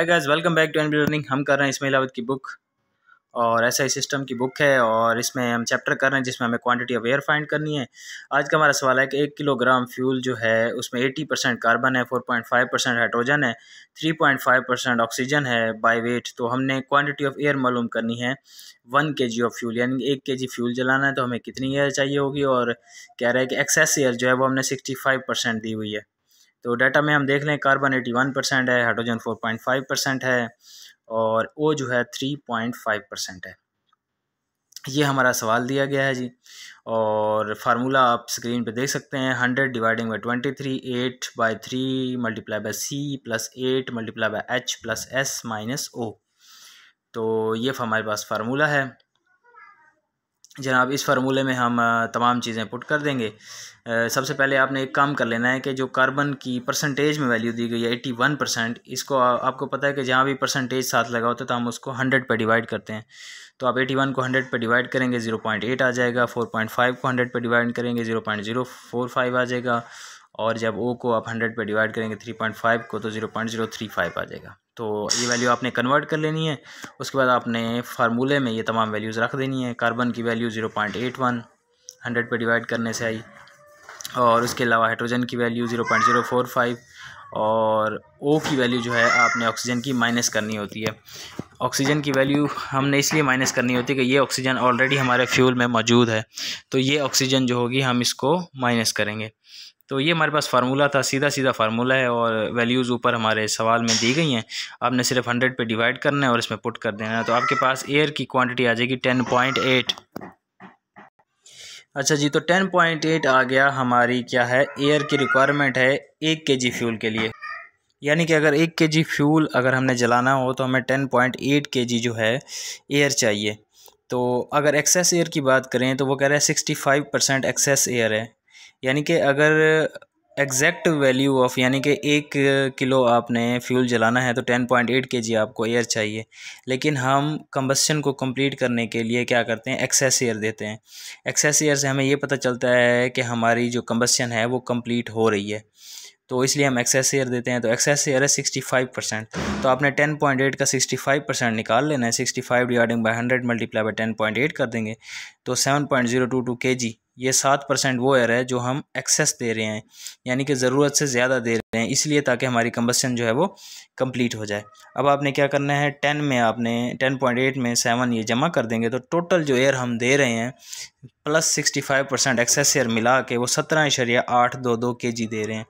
hi guys welcome back to N learning हम कर रहे हैं इसमें इलावत की बुक और ऐसा ही सिस्टम की बुक है और इसमें हम चैप्टर कर रहे हैं जिसमें हमें क्वांटिटी ऑफ एयर फाइंड करनी है आज का हमारा सवाल है कि एक किलोग्राम फ्यूल जो है उसमें 80 परसेंट कार्बन है 4.5 परसेंट हाइड्रोजन है 3.5 परसेंट ऑक्सीजन है बाय वेट तो हमने क्वांटिटी ऑफ एयर मालूम करनी है वन के जी ऑफ फ्यूल यानी एक के जी फ्यूल जलाना है तो हमें कितनी एयर चाहिए होगी और कह रहा है कि एक्सेस एयर जो है वो हमने सिक्सटी दी हुई है तो डाटा में हम देख लें कार्बन एटी वन परसेंट है hydrogen four point five percent है और ओ जो है थ्री पॉइंट फाइव परसेंट है ये हमारा सवाल दिया गया है जी और फार्मूला आप स्क्रीन पे देख सकते हैं hundred dividing by twenty three eight by three multiply by C plus eight multiply by H plus S minus O तो ये हमारे पास फार्मूला है जनाब इस फार्मूले में हम तमाम चीज़ें पुट कर देंगे सबसे पहले आपने एक काम कर लेना है कि जो कार्बन की परसेंटेज में वैल्यू दी गई है एट्टी वन परसेंट इसको आ, आपको पता है कि जहाँ भी परसेंटेज साथ लगा होता है तो हम उसको हंड्रेड पर डिवाइड करते हैं तो आप एटी वन को हंड्रेड पर डिवाइड करेंगे ज़ीरो पॉइंट एट आ जाएगा फोर पॉइंट फाइव को हंड्रेड पर डिवाइड करेंगे zero point zero four five आ जाएगा और जब ओ को आप हंड्रेड पे डिवाइड करेंगे थ्री पॉइंट फाइव को तो zero point zero three five आ जाएगा तो ये वैल्यू आपने कन्वर्ट कर लेनी है उसके बाद आपने फार्मूले में ये तमाम वैल्यूज़ रख देनी है कार्बन की value zero point eight one hundred पर डिवाइड करने से आई और उसके अलावा हाइड्रोजन की value zero point zero four five और ओ की वैल्यू जो है आपने ऑक्सीजन की माइनस करनी होती है ऑक्सीजन की वैल्यू हमने इसलिए माइनस करनी होती है कि ये ऑक्सीजन ऑलरेडी हमारे फ्यूल में मौजूद है तो ये ऑक्सीजन जो होगी हम इसको माइनस करेंगे तो ये हमारे पास फार्मूला था सीधा सीधा फार्मूला है और वैल्यूज़ ऊपर हमारे सवाल में दी गई हैं आपने सिर्फ हंड्रेड पे डिवाइड करना है और इसमें पुट कर देना है तो आपके पास एयर की क्वांटिटी आ जाएगी टेन पॉइंट एट अच्छा जी तो टेन पॉइंट एट आ गया हमारी क्या है एयर की रिक्वायरमेंट है एक के जी फ्यूल के लिए यानी कि अगर एक के जी फ्यूल अगर हमने जलाना हो तो हमें टेन पॉइंट एट के जी जो है एयर चाहिए तो अगर एक्सेस एयर की बात करें तो वो कह रहे हैं sixty five percent excess air है यानी कि अगर एग्जैक्ट वैल्यू ऑफ यानी कि एक किलो आपने फ्यूल जलाना है तो टेन पॉइंट एट के जी आपको एयर चाहिए लेकिन हम कम्बसन को कंप्लीट करने के लिए क्या करते हैं एक्सेस एयर देते हैं एक्सेस एयर से हमें ये पता चलता है कि हमारी जो कम्बसन है वो कम्प्लीट हो रही है तो इसलिए हम एक्सेस एयर देते हैं तो एक्सेस एयर है सिक्सटी फाइव परसेंट तो आपने टेन पॉइंट एट का सिक्सटी फाइव परसेंट निकाल लेना है sixty five dividing by hundred multiply by ten point eight कर देंगे तो seven point zero two two K G ये सात परसेंट वो एयर है जो हम एक्सेस दे रहे हैं यानी कि ज़रूरत से ज़्यादा दे रहे हैं इसलिए ताकि हमारी कम्बसन जो है वो कम्प्लीट हो जाए अब आपने क्या करना है टेन में आपने टेन पॉइंट एट में सेवन ये जमा कर देंगे तो टोटल जो एयर हम दे रहे हैं plus sixty five percent excess air मिला के वो सत्रह इशरिया आठ दो दो के जी दे रहे हैं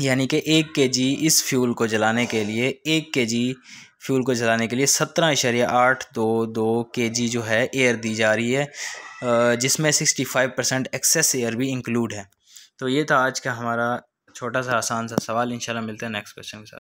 यानी कि एक के जी इस फ्यूल को जलाने के लिए एक के जी फ्यूल को जलाने के लिए सत्रह इशारे आठ दो दो के जी जो है एयर दी जा रही है जिसमें sixty five percent excess air भी इंक्लूड है तो ये था आज का हमारा छोटा सा आसान सा सवाल इंशाल्लाह मिलते हैं नेक्स्ट क्वेश्चन के साथ